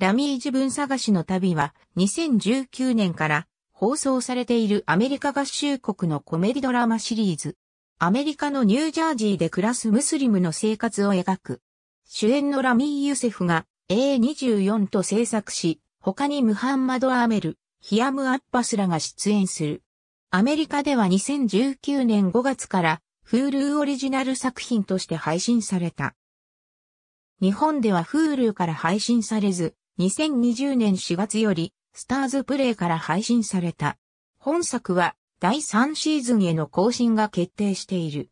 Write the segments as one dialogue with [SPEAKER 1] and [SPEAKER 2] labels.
[SPEAKER 1] ラミー自分探しの旅は2019年から放送されているアメリカ合衆国のコメディドラマシリーズ。アメリカのニュージャージーで暮らすムスリムの生活を描く。主演のラミー・ユセフが A24 と制作し、他にムハンマド・アーメル、ヒアム・アッパスらが出演する。アメリカでは2019年5月からフールーオリジナル作品として配信された。日本ではフールーから配信されず、2020年4月より、スターズプレイから配信された。本作は、第3シーズンへの更新が決定している。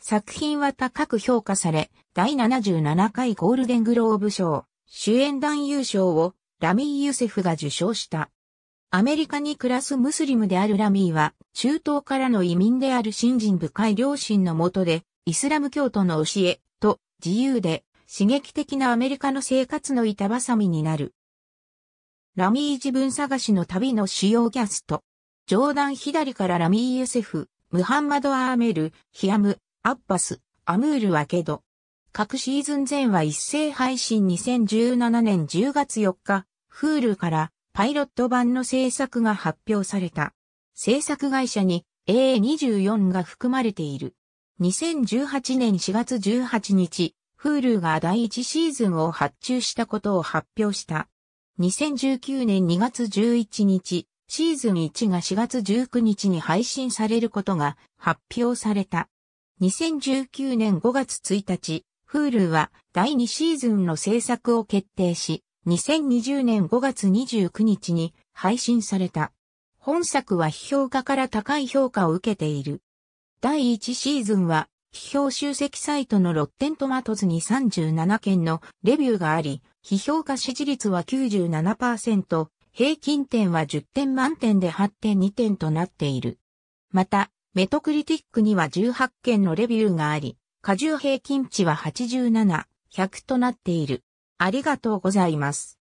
[SPEAKER 1] 作品は高く評価され、第77回ゴールデングローブ賞、主演男優賞をラミー・ユセフが受賞した。アメリカに暮らすムスリムであるラミーは、中東からの移民である新人深い両親のもとで、イスラム教徒の教えと自由で刺激的なアメリカの生活の板挟みになる。ラミー自分探しの旅の主要キャスト。ジョーダン左からラミー・ユセフ、ムハンマド・アーメル、ヒアム、アッバス、アムール・ワケド。各シーズン前は一斉配信2017年10月4日、フールからパイロット版の制作が発表された。制作会社に A24 が含まれている。2018年4月18日、フールーが第1シーズンを発注したことを発表した。2019年2月11日、シーズン1が4月19日に配信されることが発表された。2019年5月1日、フールーは第2シーズンの制作を決定し、2020年5月29日に配信された。本作は批評家から高い評価を受けている。第1シーズンは批評集積サイトのロッテントマトズに37件のレビューがあり、批評家支持率は97%、平均点は10点満点で8.2点となっている。また、メトクリティックには18件のレビューがあり、過重平均値は87、100となっている。ありがとうございます。